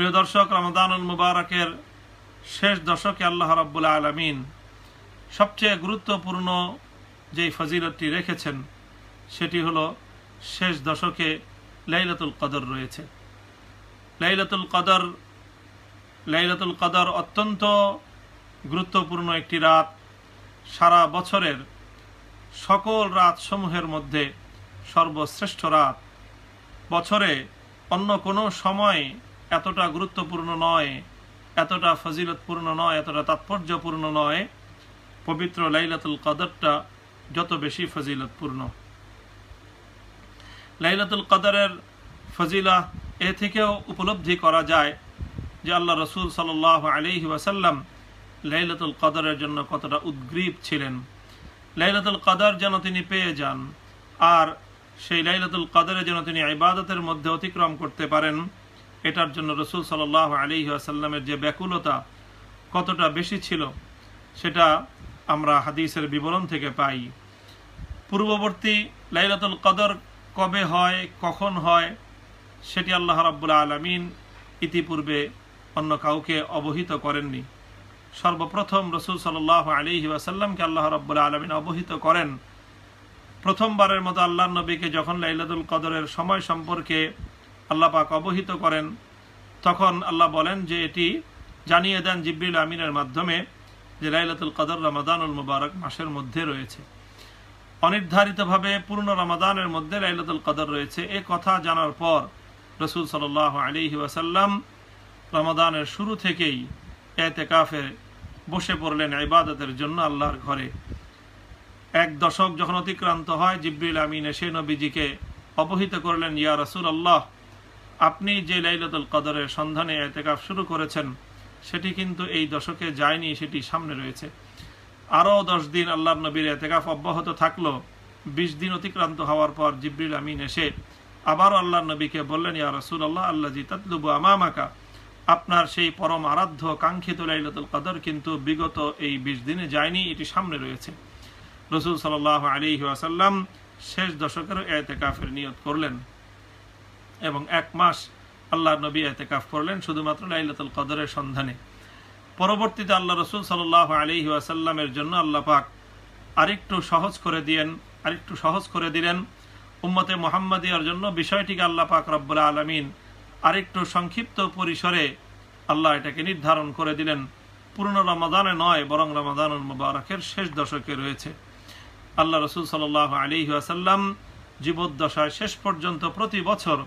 প্রিয় দর্শক রমাদানুল মুবারকের শেষ দশকে আল্লাহ রাব্বুল আলমিন সবচেয়ে গুরুত্বপূর্ণ যেই ফজিলতটি রেখেছেন সেটি হলো শেষ দশকে লাইলাতুল কদর রয়েছে লাইলাতুল কদর লাইলাতুল কদর অত্যন্ত গুরুত্বপূর্ণ একটি রাত সারা বছরের সকল রাতসমূহের মধ্যে সর্বশ্রেষ্ঠ রাত বছরে অন্য কোনো সময় এতটা গুরুত্বপূর্ণ নয় এতটা ফজিলতপূর্ণ নয় এতটা তাৎপর্যপূর্ণ নয় পবিত্র লাইলাতুল কদরটা যত বেশি ফজিলতপূর্ণ লাইলাতুল কদরের ফজিলা এ থেকেও উপলব্ধি করা যায় যে আল্লাহ রসুল সাল আলি ওয়াসাল্লাম লাইলাতুল কদরের জন্য কতটা উদ্গ্রীব ছিলেন লাইলাতুল কদর যেন তিনি পেয়ে যান আর সেই লাইলাতুল কদরে যেন তিনি ইবাদতের মধ্যে অতিক্রম করতে পারেন এটার জন্য রসুল সাল আলী আসাল্লামের যে ব্যাকুলতা কতটা বেশি ছিল সেটা আমরা হাদিসের বিবরণ থেকে পাই পূর্ববর্তী লাইলাতুল কদর কবে হয় কখন হয় সেটি আল্লাহ রাবুল আলমিন ইতিপূর্বে অন্য কাউকে অবহিত করেননি সর্বপ্রথম রসুল সাল আলী আসাল্লামকে আল্লাহ রাবুল আলমিন অবহিত করেন প্রথমবারের মতো আল্লাহ নবীকে যখন লাইলাতুল কদরের সময় সম্পর্কে আল্লাহ পাক অবহিত করেন তখন আল্লাহ বলেন যে এটি জানিয়ে দেন জিব্রিল আমিনের মাধ্যমে যে লাইলাতুল কদর রমাদানুল মুবারক মাসের মধ্যে রয়েছে অনির্ধারিতভাবে পূর্ণ রমাদানের মধ্যে লাইলাতুল কদর রয়েছে এ কথা জানার পর রসুল সাল আলী ওয়াসাল্লাম রমাদানের শুরু থেকেই এতে কাফে বসে পড়লেন ইবাদতের জন্য আল্লাহর ঘরে এক দশক যখন অতিক্রান্ত হয় জিব্রিল আমিন এসে নবীজিকে অবহিত করলেন ইয়া রসুল আল্লাহ আপনি যে লাইলাতুল কদরের সন্ধানে এতেকাফ শুরু করেছেন সেটি কিন্তু এই দশকে যায়নি সেটি সামনে রয়েছে আরও দশ দিন আল্লাহ নবীর এতেকাফ অব্যাহত থাকল বিশ দিন অতিক্রান্ত হওয়ার পর জিব্রিল আমিন এসে আবারও আল্লাহ নবীকে বললেন ইয়া রসুল আল্লাহ আল্লাহ জি তাতলুবু আমামাকা আপনার সেই পরম আরাধ্য কাঙ্ক্ষিত লাইলাতুল কদর কিন্তু বিগত এই বিশ দিনে যায়নি এটি সামনে রয়েছে রসুল সাল আলী আসাল্লাম শেষ দশকেরও এতেকাফের নিয়ত করলেন এবং এক মাস আল্লাহ নবী কাফ করলেন শুধুমাত্র লাইলাতুল কদরের সন্ধানে পরবর্তীতে আল্লাহ রসুল সাল্লাহ আলী আসাল্লামের জন্য আল্লাহ পাক আরেকটু সহজ করে দিয়েন আরেকটু সহজ করে দিলেন উম্মতে মোহাম্মদিয়ার জন্য বিষয়টিকে আল্লাহ পাক রব্বুল আলমিন আরেকটু সংক্ষিপ্ত পরিসরে আল্লাহ এটাকে নির্ধারণ করে দিলেন পুরনো রমাদানে নয় বরং রমাদানুল মুবারকের শেষ দশকে রয়েছে আল্লাহ রসুল সাল আলী আসাল্লাম জীবদ্দশায় শেষ পর্যন্ত প্রতি বছর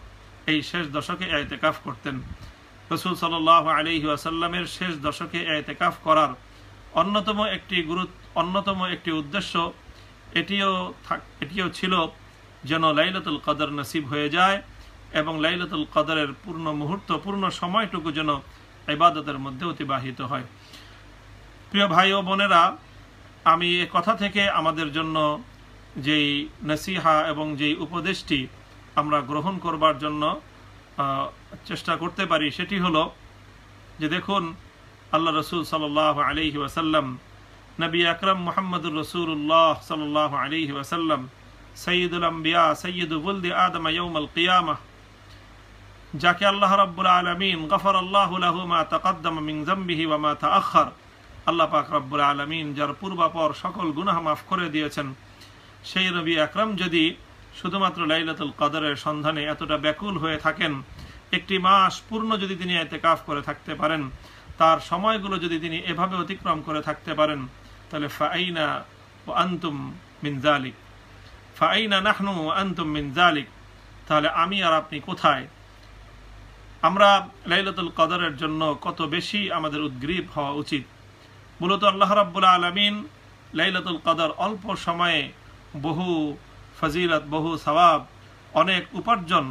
এই শেষ দশকে এতেকাফ করতেন রসুল সাল আলহি আসাল্লামের শেষ দশকে এতেকাফ করার অন্যতম একটি গুরুত্ব অন্যতম একটি উদ্দেশ্য এটিও এটিও ছিল যেন লাইলাতুল কদর নসিব হয়ে যায় এবং লাইলাতুল কদরের পূর্ণ মুহূর্ত পূর্ণ সময়টুকু যেন ইবাদতের মধ্যে অতিবাহিত হয় প্রিয় ভাই ও বোনেরা আমি এ কথা থেকে আমাদের জন্য যেই নসিহা এবং যেই উপদেশটি আমরা গ্রহণ করবার জন্য চেষ্টা করতে পারি সেটি হলো যে দেখুন আল্লাহ রসুল সাল আলহি ওয়াসাল্লাম নবী আকরম মোহাম্মদুর রসুল্লাহ সাল্লাহ আলহি ওয়াসাল্লাম সঈদুল আম্বিয়া সৈয়দুবুলদি আদম ইয়ৌমল কিয়ামা যাকে আল্লাহ রব্বুল আলমিন গফর আল্লাহ তকদ্দম মিংজম্বিহি ওয়ামা তা আখর আল্লাহ পাক রব্বুল আলমিন যার পূর্বাপর সকল গুনাহ মাফ করে দিয়েছেন সেই নবী আকরম যদি শুধুমাত্র লাইলাতুল কদরের সন্ধানে এতটা ব্যাকুল হয়ে থাকেন একটি মাস পূর্ণ যদি তিনি এতে কাফ করে থাকতে পারেন তার সময়গুলো যদি তিনি এভাবে অতিক্রম করে থাকতে পারেন তাহলে ফাইনা ও আন্তুম মিনজালিক ফাইনা নাহনু আন্তুম মিনজালিক তাহলে আমি আর আপনি কোথায় আমরা লাইলাতুল কদরের জন্য কত বেশি আমাদের উদ্গ্রীব হওয়া উচিত মূলত আল্লাহ রাবুল আলমিন লাইলাতুল কদর অল্প সময়ে বহু ফজিলত বহু সবাব অনেক উপার্জন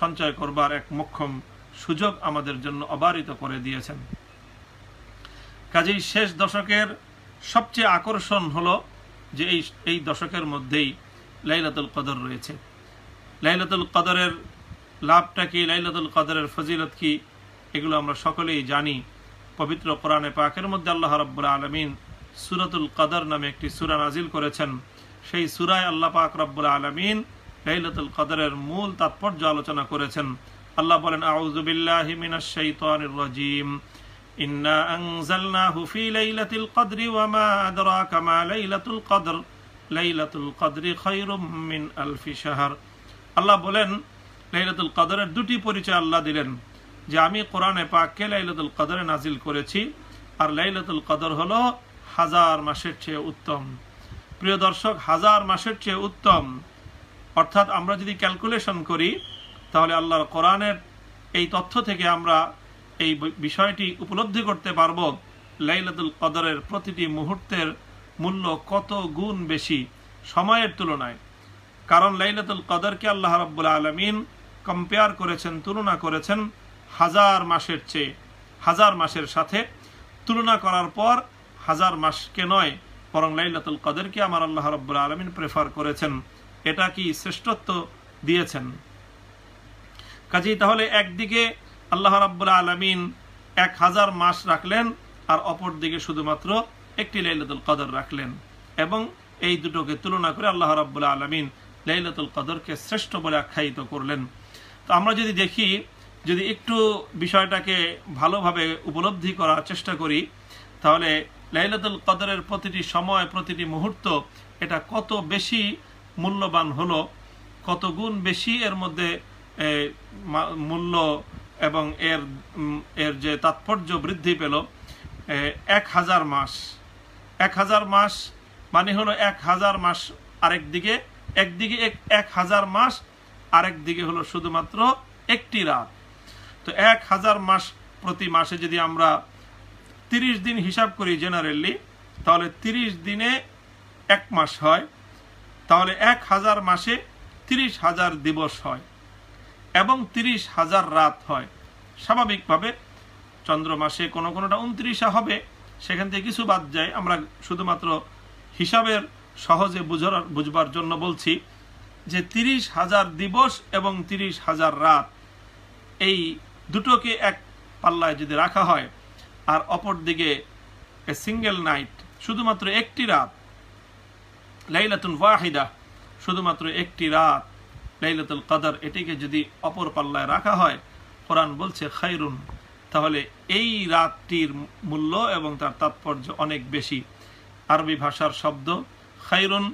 সঞ্চয় করবার এক মোক্ষম সুযোগ আমাদের জন্য অবারিত করে দিয়েছেন কাজেই শেষ দশকের সবচেয়ে আকর্ষণ হল যে এই এই দশকের মধ্যেই লাইলাতুল কদর রয়েছে লাইলাতুল কদরের লাভটা কি লাইলাতুল কদরের ফজিলত কি এগুলো আমরা সকলেই জানি পবিত্র কোরআনে পাকের মধ্যে আল্লাহ রব্বুল আলমিন সুরাতুল কদর নামে একটি সুরা নাজিল করেছেন সেই সুরায় আল্লাহ পাক রব্বুল আলমিন লাইলাতুল কদরের মূল তাৎপর্য আলোচনা করেছেন আল্লাহ বলেন আউজুবিল্লাহি মিনাশ শাইতানির রাজিম ইন্না আনজালনাহু ফি লাইলাতুল কদরি ওয়া মা আদরাকা মা লাইলাতুল কদর লাইলাতুল কদরি খায়রুম মিন আলফি শাহর আল্লাহ বলেন লাইলাতুল কদরের দুটি পরিচয় আল্লাহ দিলেন যে আমি কোরআনে পাককে লাইলাতুল কদরে নাজিল করেছি আর লাইলাতুল কদর হলো হাজার মাসের চেয়ে উত্তম প্রিয় দর্শক হাজার মাসের চেয়ে উত্তম অর্থাৎ আমরা যদি ক্যালকুলেশন করি তাহলে আল্লাহর কোরআনের এই তথ্য থেকে আমরা এই বিষয়টি উপলব্ধি করতে পারব লাইলাদুল কদরের প্রতিটি মুহূর্তের মূল্য কত গুণ বেশি সময়ের তুলনায় কারণ লাইলাতুল কদরকে আল্লাহ রব্বুল আলমিন কম্পেয়ার করেছেন তুলনা করেছেন হাজার মাসের চেয়ে হাজার মাসের সাথে তুলনা করার পর হাজার মাসকে নয় বরং লাইলাতুল কদরকে আমার আল্লাহ রব্বুল আলমিন প্রেফার করেছেন এটা কি শ্রেষ্ঠত্ব দিয়েছেন কাজেই তাহলে একদিকে আল্লাহ রাব্বুল আলমিন এক হাজার মাস রাখলেন আর অপর দিকে শুধুমাত্র একটি লাইলাতুল কদর রাখলেন এবং এই দুটোকে তুলনা করে আল্লাহ রাব্বুল আলমিন লাইলাতুল কদরকে শ্রেষ্ঠ বলে আখ্যায়িত করলেন তো আমরা যদি দেখি যদি একটু বিষয়টাকে ভালোভাবে উপলব্ধি করার চেষ্টা করি তাহলে লাইলাতুল কদরের প্রতিটি সময় প্রতিটি মুহূর্ত এটা কত বেশি মূল্যবান হলো কত গুণ বেশি এর মধ্যে মূল্য এবং এর এর যে তাৎপর্য বৃদ্ধি পেল এক হাজার মাস এক হাজার মাস মানে হলো এক হাজার মাস আরেক দিকে একদিকে এক হাজার মাস আরেক দিকে হলো শুধুমাত্র একটি রাত তো এক হাজার মাস প্রতি মাসে যদি আমরা তিরিশ দিন হিসাব করি জেনারেলি তাহলে তিরিশ দিনে এক মাস হয় তাহলে এক হাজার মাসে তিরিশ হাজার দিবস হয় এবং তিরিশ হাজার রাত হয় স্বাভাবিকভাবে চন্দ্র মাসে কোনো কোনোটা উনত্রিশে হবে সেখান থেকে কিছু বাদ যায় আমরা শুধুমাত্র হিসাবের সহজে বুঝার বুঝবার জন্য বলছি যে তিরিশ হাজার দিবস এবং তিরিশ হাজার রাত এই দুটোকে এক পাল্লায় যদি রাখা হয় আর অপর দিকে এ সিঙ্গেল নাইট শুধুমাত্র একটি রাত লাইলাতুল ওয়াহিদা শুধুমাত্র একটি রাত লাইলাতুল কাদার এটিকে যদি অপর পাল্লায় রাখা হয় কোরআন বলছে খাইরুন তাহলে এই রাতটির মূল্য এবং তার তাৎপর্য অনেক বেশি আরবি ভাষার শব্দ খাইরুন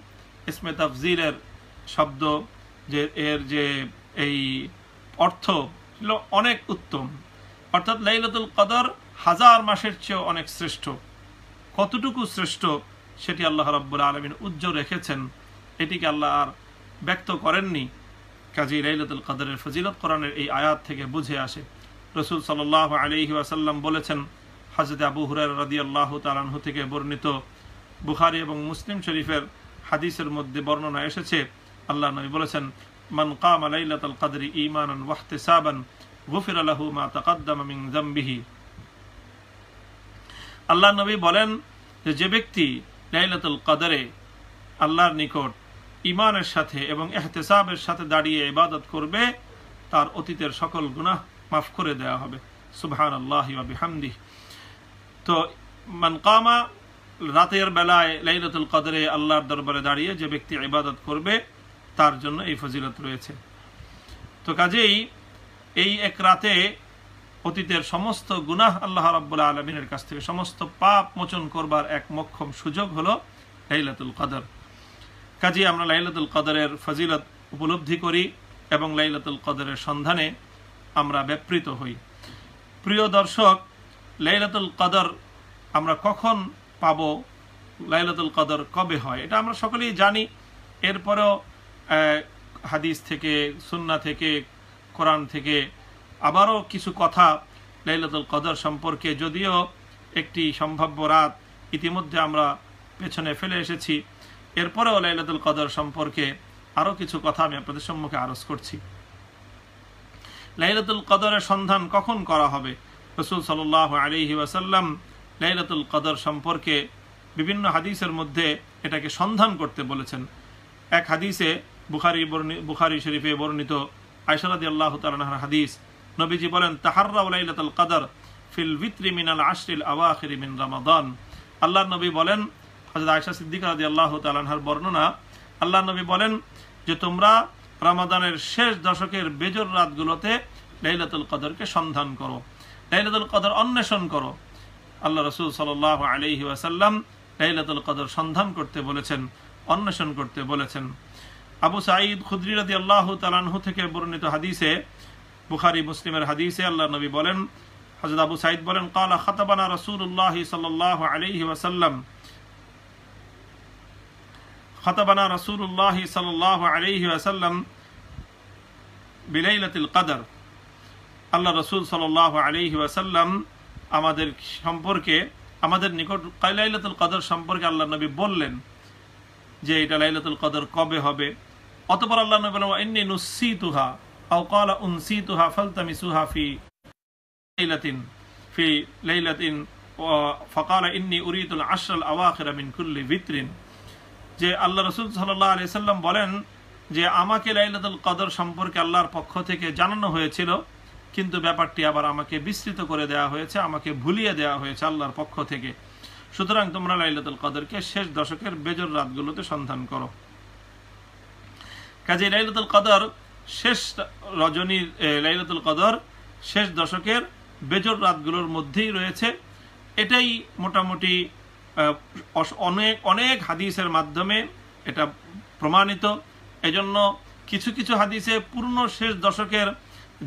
ইসমে তাফজিলের শব্দ যে এর যে এই অর্থ ছিল অনেক উত্তম অর্থাৎ লাইলাতুল কদর হাজার মাসের চেয়েও অনেক শ্রেষ্ঠ কতটুকু শ্রেষ্ঠ সেটি আল্লাহ রব্বুল আলমিন উজ্জ্বল রেখেছেন এটিকে আল্লাহ আর ব্যক্ত করেননি কাজী লাইলাতুল কাদের ফজিলত কোরআনের এই আয়াত থেকে বুঝে আসে রসুল সাল আলহি আসাল্লাম বলেছেন হাজরত আবু হুরার রাজি আল্লাহ তালাহু থেকে বর্ণিত বুখারি এবং মুসলিম শরীফের হাদিসের মধ্যে বর্ণনা এসেছে আল্লাহ নবী বলেছেন মান কাম আলাইলাত কাদরি ইমান ওয়াহতে সাবান গুফির আলাহু মা তাকাদ্দাম মিন জাম্বিহি আল্লাহ নবী বলেন যে যে ব্যক্তি লাইলাতুল কাদারে আল্লাহর নিকট ইমানের সাথে এবং এহতেসাবের সাথে দাঁড়িয়ে ইবাদত করবে তার অতীতের সকল গুনাহ মাফ করে দেয়া হবে সুবহান আল্লাহ বিহামদি তো মানকামা রাতের বেলায় লাইলাতুল কদরে আল্লাহর দরবারে দাঁড়িয়ে যে ব্যক্তি ইবাদত করবে তার জন্য এই ফজিলত রয়েছে তো কাজেই এই এক রাতে অতীতের সমস্ত গুনাহ আল্লাহ রাব্বুল আলমিনের কাছ থেকে সমস্ত পাপ মোচন করবার এক মক্ষম সুযোগ হলো লাইলাতুল কদর কাজে আমরা লাইলাতুল কদরের ফজিলত উপলব্ধি করি এবং লাইলাতুল কদরের সন্ধানে আমরা ব্যাপৃত হই প্রিয় দর্শক লাইলাতুল কদর আমরা কখন পাব লাইলাতুল কদর কবে হয় এটা আমরা সকলেই জানি এরপরেও হাদিস থেকে সুন্না থেকে কোরআন থেকে আবারও কিছু কথা লাইলাতুল কদর সম্পর্কে যদিও একটি সম্ভাব্য রাত ইতিমধ্যে আমরা পেছনে ফেলে এসেছি এরপরেও লাইলাতুল কদর সম্পর্কে আরও কিছু কথা আমি আপনাদের সম্মুখে আরজ করছি লাইলাতুল কদরের সন্ধান কখন করা হবে রসুল সাল আলিহি ওয়াসাল্লাম লাইলাতুল কদর সম্পর্কে বিভিন্ন হাদিসের মধ্যে এটাকে সন্ধান করতে বলেছেন এক হাদিসে বুখারি বর্ণি বুখারি শরীফে বর্ণিত আয়সালাদি আল্লাহ তালাহার হাদিস নবীজি বলেন কাদার ফিল ভিত্রি মিনাল আশরিল আওয়াখিরি মিন রামাদান আল্লাহ নবী বলেন বর্ণনা আল্লাহ নবী বলেন যে তোমরা রামাদানের শেষ দশকের বেজর রাতগুলোতে লাইলাতুল কদরকে সন্ধান করো লাইলাতুল কদর অন্বেষণ করো আল্লাহ রসুল সাল আলহি লাইলাতুল কদর সন্ধান করতে বলেছেন অন্বেষণ করতে বলেছেন আবু সাঈদ খুদ্রিরাদি আল্লাহ তালানহু থেকে বর্ণিত হাদিসে বুখারি মুসলিমের হাদিসে আল্লাহ নবী বলেন হজরত আবু সাইদ বলেন কালা খাতাবানা রসুল্লাহ সাল্লাহ আলহি ওয়াসাল্লাম খতাবানা রসুল্লাহ সাল্লাহ আলহি ওয়াসাল্লাম বিলাইলাতিল কাদার আল্লাহ রসুল সাল্লাহ আলহি ওয়াসাল্লাম আমাদের সম্পর্কে আমাদের নিকট লাইলাতুল কদর সম্পর্কে আল্লাহ নবী বললেন যে এটা লাইলাতুল কদর কবে হবে অতপর আল্লাহ নবী বলেন এমনি নুসি তুহা আউকালা উনসি তুহা ফলতামি সুহাফি লাইলাতিন ফি লাইলাতিন ফকালা ইন্নি উরিদুল আশরাল আওয়াখিরা মিন কুল্লি ভিতরিন যে আল্লাহ রসুল সাল্লাহ আলি সাল্লাম বলেন যে আমাকে লাইলাতুল কদর সম্পর্কে আল্লাহর পক্ষ থেকে জানানো হয়েছিল কিন্তু ব্যাপারটি আবার আমাকে বিস্তৃত করে দেওয়া হয়েছে আমাকে ভুলিয়ে দেওয়া হয়েছে আল্লাহর পক্ষ থেকে সুতরাং তোমরা লাইলাতুল কদরকে শেষ দশকের বেজর রাতগুলোতে সন্ধান করো কাজে লাইলাতুল কদর শেষ রজনীর লাইলাতুল কদর শেষ দশকের বেজর রাতগুলোর মধ্যেই রয়েছে এটাই মোটামুটি অনেক অনেক হাদিসের মাধ্যমে এটা প্রমাণিত এজন্য কিছু কিছু হাদিসে পূর্ণ শেষ দশকের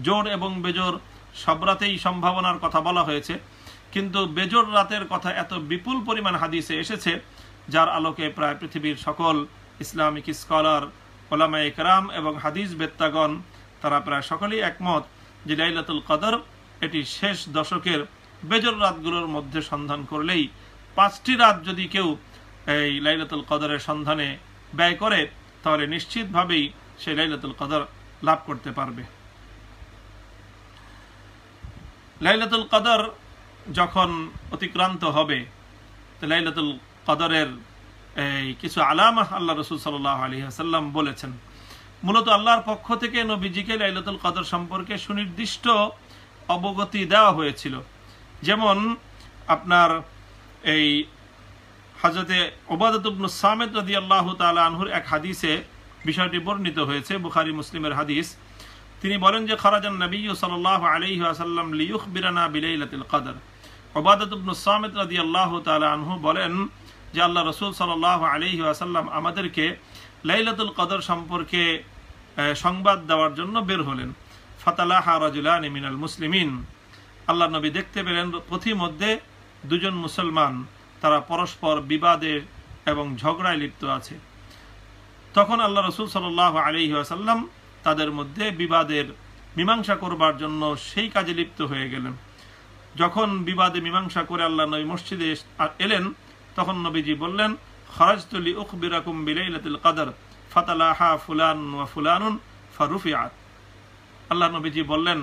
জোর এবং বেজোর সব রাতেই সম্ভাবনার কথা বলা হয়েছে কিন্তু বেজোর রাতের কথা এত বিপুল পরিমাণ হাদিসে এসেছে যার আলোকে প্রায় পৃথিবীর সকল ইসলামিক স্কলার ওলামা ইকরাম এবং হাদিস বেত্তাগণ তারা প্রায় সকলেই একমত যে লাইলাতুল কদর এটি শেষ দশকের বেজর রাতগুলোর মধ্যে সন্ধান করলেই পাঁচটি রাত যদি কেউ এই লাইলাতুল কদরের সন্ধানে ব্যয় করে তাহলে নিশ্চিতভাবেই সে লাইলাতুল কদর লাভ করতে পারবে লাইলাতুল কদর যখন অতিক্রান্ত হবে লাইলাতুল কদরের এই কিছু আলামা আল্লাহ রসুল সাল্লাহ আলহিহাসাল্লাম বলেছেন মূলত আল্লাহর পক্ষ থেকে নবীজিকে লাইলাতুল কদর সম্পর্কে সুনির্দিষ্ট অবগতি দেওয়া হয়েছিল যেমন আপনার এই হাজরতে ওবাদতুবনু সামেদ রদি আল্লাহ তাল আনহুর এক হাদিসে বিষয়টি বর্ণিত হয়েছে বুখারি মুসলিমের হাদিস তিনি বলেন যে খরাজান নবী সাল্লাহ আলহি আসাল্লাম লিউখ বিরানা বিলাইলাতিল কদর ওবাদতুবনু সামেদ রদি আল্লাহ তাল আনহু বলেন যে আল্লাহ রসুল সাল আলী আসাল্লাম আমাদেরকে লাইলাতুল কদর সম্পর্কে সংবাদ দেওয়ার জন্য বের হলেন ফাতালাহা রাজুলান মিনাল মুসলিমিন আল্লাহ নবী দেখতে পেলেন মধ্যে দুজন মুসলমান তারা পরস্পর বিবাদে এবং ঝগড়ায় লিপ্ত আছে তখন আল্লাহ রসুল সাল আলী আসাল্লাম তাদের মধ্যে বিবাদের মীমাংসা করবার জন্য সেই কাজে লিপ্ত হয়ে গেলেন যখন বিবাদে মীমাংসা করে আল্লাহ নবী মসজিদে এলেন তখন নবীজি বললেন খরাজতুলি উখবিরাকুম বিলাইলাতুল কাদার ফাতালাহা ফুলান ওয়া ফুলানুন ফারুফিআত আল্লাহ নবীজি বললেন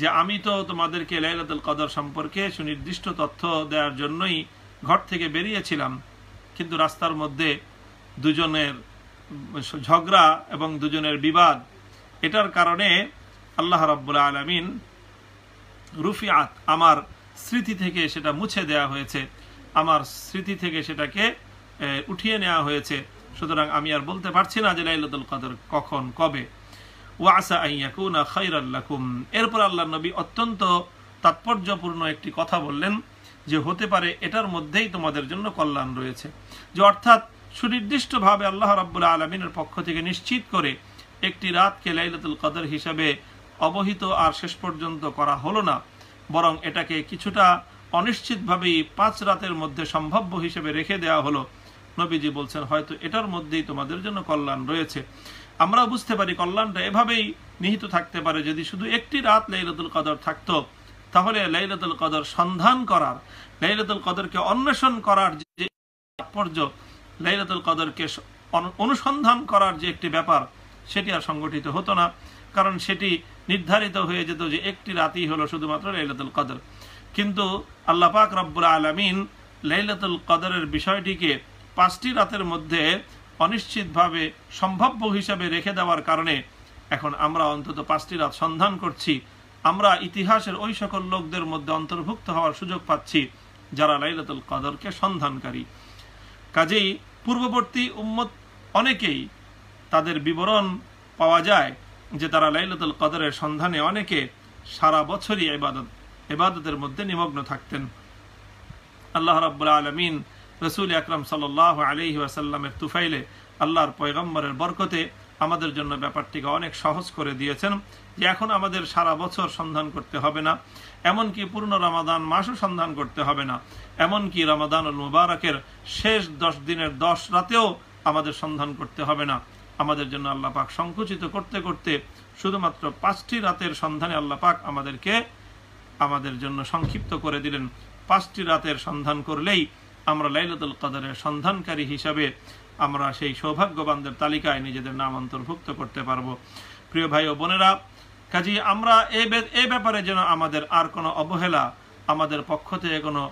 যে আমি তো তোমাদেরকে লাইলাতুল কদর সম্পর্কে সুনির্দিষ্ট তথ্য দেওয়ার জন্যই ঘর থেকে বেরিয়েছিলাম কিন্তু রাস্তার মধ্যে দুজনের ঝগড়া এবং দুজনের বিবাদ এটার কারণে আল্লাহ রাব্বুল আলমিন রুফিয়াত আমার স্মৃতি থেকে সেটা মুছে দেয়া হয়েছে আমার স্মৃতি থেকে সেটাকে উঠিয়ে নেওয়া হয়েছে সুতরাং আমি আর বলতে পারছি না যে লাইলাতুল কদর কখন কবে ওয়াসা আইয়াকুনা খাইরাল্লাকুম এরপর আল্লাহ নবী অত্যন্ত তাৎপর্যপূর্ণ একটি কথা বললেন যে হতে পারে এটার মধ্যেই তোমাদের জন্য কল্যাণ রয়েছে যে অর্থাৎ সুনির্দিষ্টভাবে আল্লাহ রাবুল আলমিনের পক্ষ থেকে নিশ্চিত করে একটি রাতকে লাইলাতুল কদর হিসাবে অবহিত আর শেষ পর্যন্ত করা হলো না বরং এটাকে কিছুটা অনিশ্চিতভাবেই পাঁচ রাতের মধ্যে সম্ভাব্য হিসেবে রেখে দেওয়া হলো নবীজি বলছেন হয়তো এটার মধ্যেই তোমাদের জন্য কল্যাণ রয়েছে আমরা বুঝতে পারি কল্যাণটা এভাবেই নিহিত থাকতে পারে যদি শুধু একটি রাত লাইলাতুল কদর থাকত তাহলে লাইলাতুল কদর সন্ধান করার লাইলাতুল কদরকে অন্বেষণ করার যে তাৎপর্য লাইলাতুল কদরকে অনুসন্ধান করার যে একটি ব্যাপার সেটি আর সংগঠিত হতো না কারণ সেটি নির্ধারিত হয়ে যেত যে একটি রাতই হলো শুধুমাত্র লাইলাতুল কদর কিন্তু আল্লাহ পাক রব্বুল আলমিন লাইলাতুল কদরের বিষয়টিকে পাঁচটি রাতের মধ্যে অনিশ্চিতভাবে সম্ভাব্য হিসাবে রেখে দেওয়ার কারণে এখন আমরা অন্তত পাঁচটি রাত সন্ধান করছি আমরা ইতিহাসের ওই সকল লোকদের মধ্যে অন্তর্ভুক্ত হওয়ার সুযোগ পাচ্ছি যারা লাইলাতুল কদরকে সন্ধানকারী কাজেই পূর্ববর্তী উম্মত অনেকেই তাদের বিবরণ পাওয়া যায় যে তারা লাইলাতুল কদরের সন্ধানে অনেকে সারা বছরই ইবাদত এবাদতের মধ্যে নিমগ্ন থাকতেন আল্লাহ রাবুল্লা আলমিন রসুল আকরম সাল আলহি আসাল্লামের তুফাইলে আল্লাহর পয়গম্বরের বরকতে আমাদের জন্য ব্যাপারটিকে অনেক সহজ করে দিয়েছেন যে এখন আমাদের সারা বছর সন্ধান করতে হবে না এমনকি পূর্ণ রমাদান মাসও সন্ধান করতে হবে না এমনকি রামাদানুল মুবারকের শেষ দশ দিনের দশ রাতেও আমাদের সন্ধান করতে হবে না আমাদের জন্য আল্লাহ পাক সংকুচিত করতে করতে শুধুমাত্র পাঁচটি রাতের সন্ধানে আল্লাহ পাক আমাদেরকে আমাদের জন্য সংক্ষিপ্ত করে দিলেন পাঁচটি রাতের সন্ধান করলেই আমরা লাইলাতুল কাদারের সন্ধানকারী হিসাবে আমরা সেই সৌভাগ্যবানদের তালিকায় নিজেদের নাম অন্তর্ভুক্ত করতে পারব প্রিয় ভাই ও বোনেরা কাজী আমরা এ ব্যাপারে যেন আমাদের আর কোনো অবহেলা আমাদের পক্ষ থেকে কোনো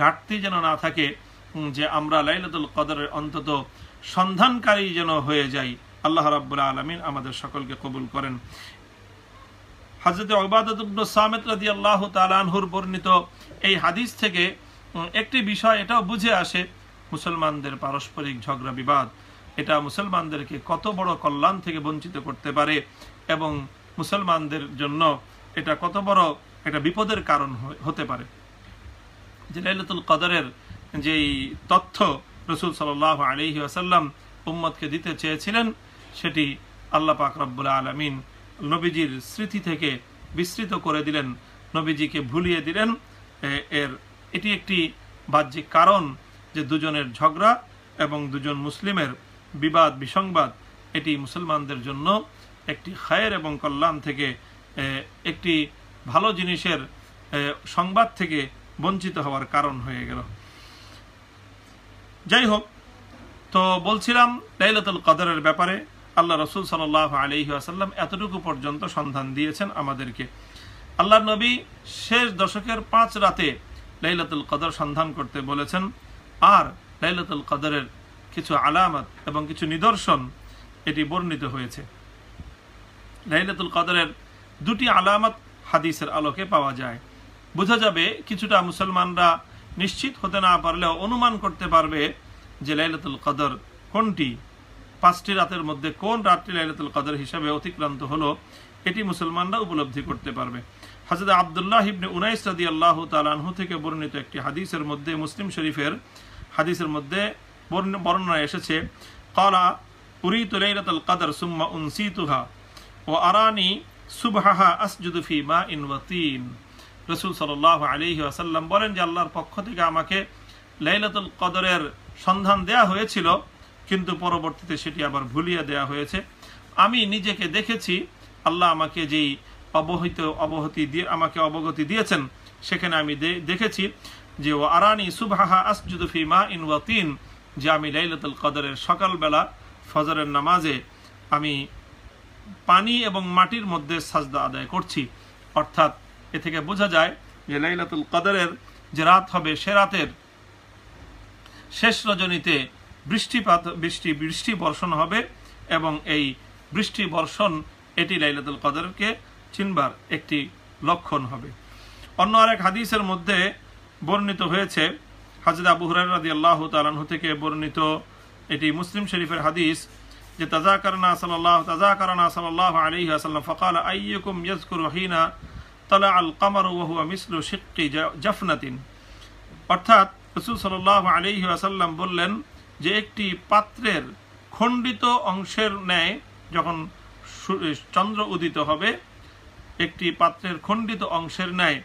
ঘাটতি যেন না থাকে যে আমরা লাইলাতুল কদরের অন্তত সন্ধানকারী যেন হয়ে যাই আল্লাহ রাব্বুল আলমিন আমাদের সকলকে কবুল করেন হাজরত অবাদতুবন সামেদ রাজি আল্লাহ তালানহুর বর্ণিত এই হাদিস থেকে একটি বিষয় এটাও বুঝে আসে মুসলমানদের পারস্পরিক ঝগড়া বিবাদ এটা মুসলমানদেরকে কত বড় কল্যাণ থেকে বঞ্চিত করতে পারে এবং মুসলমানদের জন্য এটা কত বড় একটা বিপদের কারণ হতে পারে যে লাইলাতুল কদরের যেই তথ্য রসুল সাল আলহি আসাল্লাম উম্মদকে দিতে চেয়েছিলেন সেটি আল্লাহ পাক রব্বুল আলমিন নবীজির স্মৃতি থেকে বিস্তৃত করে দিলেন নবীজিকে ভুলিয়ে দিলেন এর এটি একটি বাহ্যিক কারণ যে দুজনের ঝগড়া এবং দুজন মুসলিমের বিবাদ বিসংবাদ এটি মুসলমানদের জন্য একটি খায়ের এবং কল্যাণ থেকে একটি ভালো জিনিসের সংবাদ থেকে বঞ্চিত হওয়ার কারণ হয়ে গেল যাই হোক তো বলছিলাম লাইলাতুল কদরের ব্যাপারে আল্লাহ রসুল সাল আলহি আসাল্লাম এতটুকু পর্যন্ত সন্ধান দিয়েছেন আমাদেরকে আল্লাহ নবী শেষ দশকের পাঁচ রাতে লাইলাতুল কদর সন্ধান করতে বলেছেন আর লাইলাতুল কদরের কিছু আলামত এবং কিছু নিদর্শন এটি বর্ণিত হয়েছে লাইলাতুল কদরের দুটি আলামত হাদিসের আলোকে পাওয়া যায় বোঝা যাবে কিছুটা মুসলমানরা নিশ্চিত হতে না পারলেও অনুমান করতে পারবে যে লাইলাতুল কদর কোনটি পাঁচটি রাতের মধ্যে কোন রাতটি লাইলাতুল কাদের হিসাবে অতিক্রান্ত হলো এটি মুসলমানরা উপলব্ধি করতে পারবে হাজরত আবদুল্লাহ ইবনে উনাইস রাদি আল্লাহ তালানহু থেকে বর্ণিত একটি হাদিসের মধ্যে মুসলিম শরীফের হাদিসের মধ্যে বর্ণনা এসেছে কলা উরি লাইলাতুল কাদার সুম্মা উনসি তুহা ও আরানি সুবহাহা আসজুদুফি মা ইনওয়াতিন রসুল সাল আলী আসাল্লাম বলেন যে আল্লাহর পক্ষ থেকে আমাকে লাইলাতুল কদরের সন্ধান দেয়া হয়েছিল কিন্তু পরবর্তীতে সেটি আবার ভুলিয়ে দেয়া হয়েছে আমি নিজেকে দেখেছি আল্লাহ আমাকে যেই অবহিত অবহতি দিয়ে আমাকে অবগতি দিয়েছেন সেখানে আমি দেখেছি যে ও আরানি সুবাহা আসজুদুফি মা ইন ওয়াতিন যে আমি লাইলাতুল কদরের সকালবেলা ফজরের নামাজে আমি পানি এবং মাটির মধ্যে সাজদা আদায় করছি অর্থাৎ এ থেকে বোঝা যায় যে লাইলাতুল কদরের যে রাত হবে সে রাতের শেষ রজনীতে বৃষ্টিপাত বৃষ্টি বৃষ্টি বর্ষণ হবে এবং এই বৃষ্টি বর্ষণ এটি লাইলাতুল কদরকে চিনবার একটি লক্ষণ হবে অন্য আরেক হাদিসের মধ্যে বর্ণিত হয়েছে হাজরত আবু হুরাই আল্লাহ তালাহু থেকে বর্ণিত এটি মুসলিম শরীফের হাদিস যে তাজাকারনা সাল্লাহ তাজাকারনা সাল্লাহ আলী আসাল্লাম ফকাল আইয়কুম ইয়সকুর রহিনা তালা আল কামার ওহুয়া মিসলু শিক্কি জাফনাতিন অর্থাৎ রসুল সাল আলী আসাল্লাম বললেন যে একটি পাত্রের খণ্ডিত অংশের ন্যায় যখন চন্দ্র উদিত হবে একটি পাত্রের খণ্ডিত অংশের ন্যায়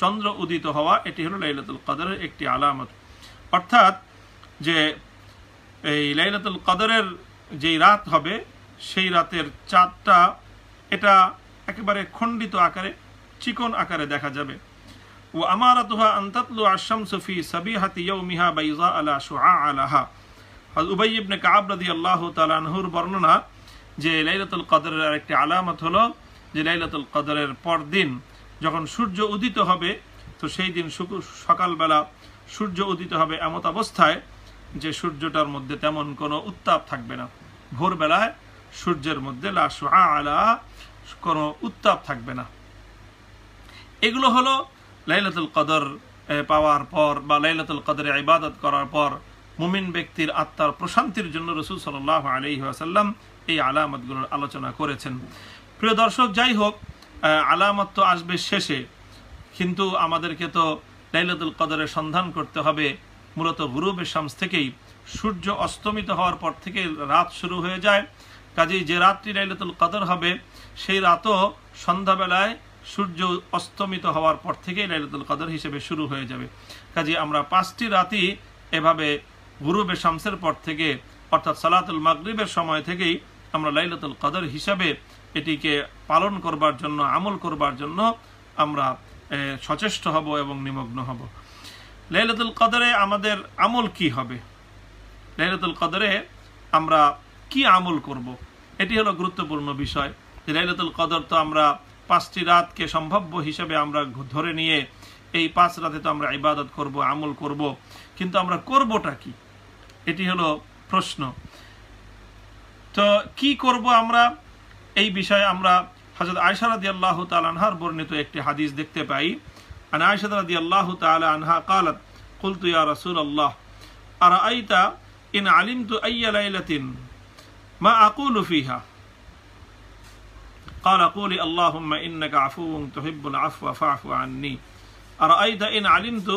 চন্দ্র উদিত হওয়া এটি হলো লাইলাতুল কদরের একটি আলামত অর্থাৎ যে এই লাইলাতুল কদরের যেই রাত হবে সেই রাতের চাঁদটা এটা একেবারে খণ্ডিত আকারে চিকন আকারে দেখা যাবে ও আমার আন্তাতলু আশাম সফি সাবি হাতি মিহা বাইজা আলা সোহা আলাহা উবাই ইবনে কাব রাদি আল্লাহ তালানহুর বর্ণনা যে লাইলাতুল কদরের আরেকটি আলামত হলো যে লাইলাতুল কদরের পরদিন যখন সূর্য উদিত হবে তো সেই দিন সকালবেলা সূর্য উদিত হবে এমত অবস্থায় যে সূর্যটার মধ্যে তেমন কোনো উত্তাপ থাকবে না ভোরবেলায় সূর্যের মধ্যে লাশোহা আলা কোনো উত্তাপ থাকবে না এগুলো হলো লাইলাতুল কদর পাওয়ার পর বা লাইলাতুল কদরে ইবাদত করার পর মুমিন ব্যক্তির আত্মার প্রশান্তির জন্য রসুল সাল আলি আসাল্লাম এই আলামতগুলোর আলোচনা করেছেন প্রিয় দর্শক যাই হোক আলামত তো আসবে শেষে কিন্তু আমাদেরকে তো লাইলাতুল কদরের সন্ধান করতে হবে মূলত গুরুবের শামস থেকেই সূর্য অস্তমিত হওয়ার পর থেকে রাত শুরু হয়ে যায় কাজেই যে রাতটি লাইলাতুল কদর হবে সেই রাতও সন্ধ্যাবেলায় সূর্য অস্তমিত হওয়ার পর থেকেই লাইলাতুল কদর হিসেবে শুরু হয়ে যাবে কাজে আমরা পাঁচটি রাতি এভাবে গুরুবে শামসের পর থেকে অর্থাৎ সালাতুল মাগরিবের সময় থেকেই আমরা লাইলাতুল কদর হিসাবে এটিকে পালন করবার জন্য আমল করবার জন্য আমরা সচেষ্ট হব এবং নিমগ্ন হব লাইলাতুল কদরে আমাদের আমল কি হবে লাইলাতুল কদরে আমরা কি আমল করব। এটি হলো গুরুত্বপূর্ণ বিষয় যে লাইলাতুল কদর তো আমরা পাঁচটি রাতকে সম্ভাব্য হিসেবে আমরা ধরে নিয়ে এই পাঁচ রাতে তো আমরা ইবাদত করব আমল করব কিন্তু আমরা করবটা কি এটি হলো প্রশ্ন তো কি করব আমরা এই বিষয়ে আমরা হজরত আয়সা রাদি আল্লাহ তালহার বর্ণিত একটি হাদিস দেখতে পাই আন আয়সা রাদি আল্লাহ তালা আনহা কালাত কুলতু ইয়া রাসুল আল্লাহ আর আইতা ইন আলিম তু আইয়ালাইলাতিন মা আকুলু ফিহা قال قولي اللهم إنك عفو تحب العفو فاعف عني أرأيت إن علمت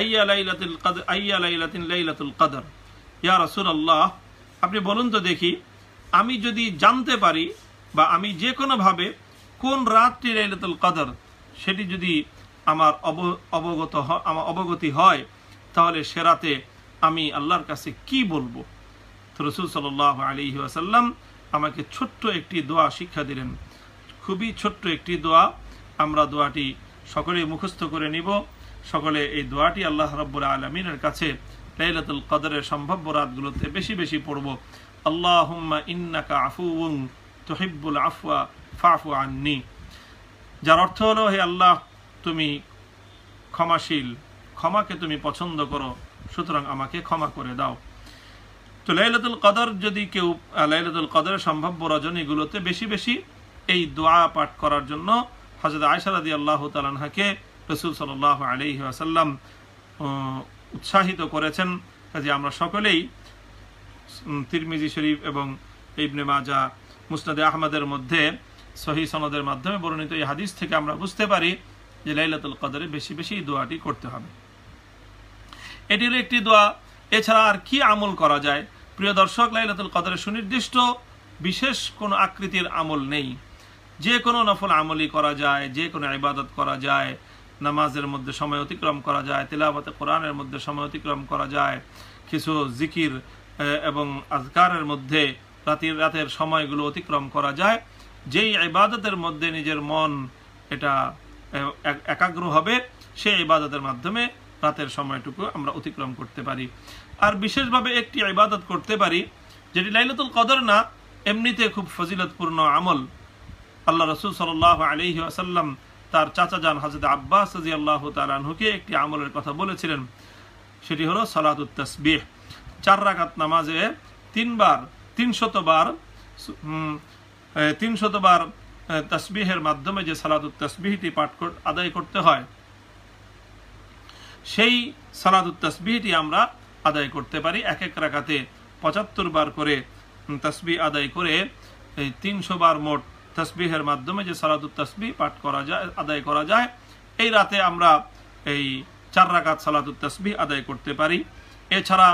أي ليلة القدر أي ليلة ليلة القدر ইয়া রসুল আল্লাহ আপনি বলুন তো দেখি আমি যদি জানতে পারি বা আমি যে কোনোভাবে কোন রাতটি লাইলাতুল কদর সেটি যদি আমার অব অবগত আমার অবগতি হয় তাহলে সে রাতে আমি আল্লাহর কাছে কি বলবো তো রসুল সাল আলী আসাল্লাম আমাকে ছোট্ট একটি দোয়া শিক্ষা দিলেন খুবই ছোট্ট একটি দোয়া আমরা দোয়াটি সকলে মুখস্থ করে নিব সকলে এই দোয়াটি আল্লাহ রব্বুল আলমিনের কাছে লাইলাতুল কদরের সম্ভাব্য রাতগুলোতে বেশি বেশি পড়ব আল্লাহুম্মা ইন্নাকা আফুউং তুহিব্বুল আফওয়া ফাফু আননি যার অর্থ হলো হে আল্লাহ তুমি ক্ষমাশীল ক্ষমাকে তুমি পছন্দ করো সুতরাং আমাকে ক্ষমা করে দাও তো লাইলাতুল কদর যদি কেউ লাইলাতুল কদরের সম্ভাব্য রজনীগুলোতে বেশি বেশি এই দোয়া পাঠ করার জন্য হজরত আয়সারাদি আল্লাহ তালানহাকে রসুল সাল আলাইহি আসাল্লাম উৎসাহিত করেছেন কাজে আমরা সকলেই তিরমিজি শরীফ এবং ইবনে মাজা মুসনাদে আহমদের মধ্যে সহি সনদের মাধ্যমে বর্ণিত এই হাদিস থেকে আমরা বুঝতে পারি যে লাইলাতুল কদরে বেশি বেশি দোয়াটি করতে হবে এটি হলো একটি দোয়া এছাড়া আর কি আমল করা যায় প্রিয় দর্শক লাইলাতুল কদরে সুনির্দিষ্ট বিশেষ কোনো আকৃতির আমল নেই যে কোনো নফল আমলই করা যায় যে কোনো ইবাদত করা যায় নামাজের মধ্যে সময় অতিক্রম করা যায় তেলাবতে কোরআনের মধ্যে সময় অতিক্রম করা যায় কিছু জিকির এবং আজকারের মধ্যে রাতের রাতের সময়গুলো অতিক্রম করা যায় যেই ইবাদতের মধ্যে নিজের মন এটা একাগ্র হবে সেই ইবাদতের মাধ্যমে রাতের সময়টুকু আমরা অতিক্রম করতে পারি আর বিশেষভাবে একটি ইবাদত করতে পারি যেটি লাইলাতুল কদর না এমনিতে খুব ফজিলতপূর্ণ আমল আল্লাহ রসুল সাল আলহি আসাল্লাম তার চাচা যান হাজরত আব্বাস রাজি আল্লাহ তালাহুকে একটি আমলের কথা বলেছিলেন সেটি হলো সালাতুত চার রাকাত নামাজে তিনবার তিনশতবার তিনশতবার তসবিহের মাধ্যমে যে সালাদুত তসবিহটি পাঠ আদায় করতে হয় সেই সালাদুত তসবিহটি আমরা আদায় করতে পারি এক এক রাকাতে পঁচাত্তর বার করে তসবি আদায় করে এই তিনশো বার মোট তসবিহের মাধ্যমে যে সালাদুত তসবি পাঠ করা যায় আদায় করা যায় এই রাতে আমরা এই চার রাকাত সালাদুত তসবি আদায় করতে পারি এছাড়া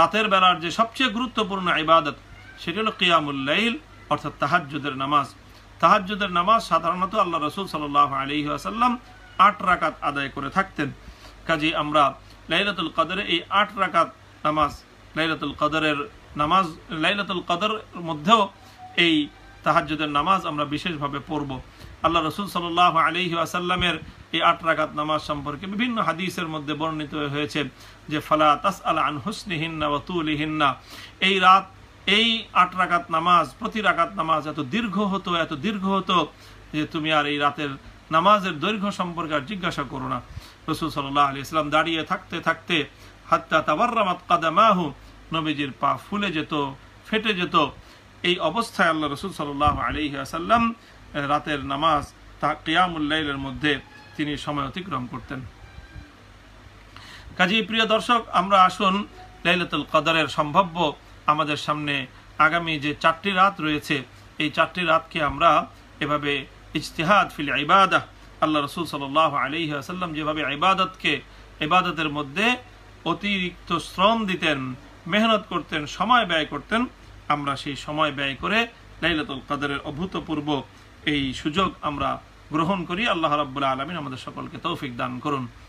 রাতের বেলার যে সবচেয়ে গুরুত্বপূর্ণ ইবাদত সেটি হলো কিয়ামুল্লাইল অর্থাৎ তাহাজ্জুদের নামাজ তাহাজ্জুদের নামাজ সাধারণত আল্লাহ রসুল সাল আলী আসাল্লাম আট রাকাত আদায় করে থাকতেন কাজে আমরা লাইলাতুল কদরে এই আট রাকাত নামাজ লাইলাতুল কদরের নামাজ লাইলাতুল কদর মধ্যেও এই তাহাজুদের নামাজ আমরা বিশেষভাবে পড়ব আল্লাহ রসুল সাল আলহি আসাল্লামের এই আট রাগাত নামাজ সম্পর্কে বিভিন্ন হাদিসের মধ্যে বর্ণিত হয়েছে যে ফালা তাস আল আন হুসনিহিন্না বা তুলিহিন্না এই রাত এই আট রাগাত নামাজ প্রতি রাগাত নামাজ এত দীর্ঘ হতো এত দীর্ঘ হতো যে তুমি আর এই রাতের নামাজের দৈর্ঘ্য সম্পর্কে আর জিজ্ঞাসা করো না রসুল সাল্লাহ আলি ইসলাম দাঁড়িয়ে থাকতে থাকতে হাত্তা কাদা কাদামাহু নবীজির পা ফুলে যেত ফেটে যেত এই অবস্থায় আল্লাহ রসুল সাল্লাহ আলহি আসাল্লাম রাতের নামাজ তা কিয়ামুল্লাইলের মধ্যে তিনি সময় অতিক্রম করতেন কাজী প্রিয় দর্শক আমরা আসুন লাইলাতুল কদরের সম্ভাব্য আমাদের সামনে আগামী যে চারটি রাত রয়েছে এই চারটি রাতকে আমরা এভাবে ইজতিহাদ ফিল ইবাদাহ আল্লাহ রসুল সাল আলি আসাল্লাম যেভাবে ইবাদতকে ইবাদতের মধ্যে অতিরিক্ত শ্রম দিতেন মেহনত করতেন সময় ব্যয় করতেন আমরা সেই সময় ব্যয় করে লাইলাতুল কাদের অভূতপূর্ব এই সুযোগ আমরা গ্রহণ করি আল্লাহ রাবুল্লাহ আলমিন আমাদের সকলকে তৌফিক দান করুন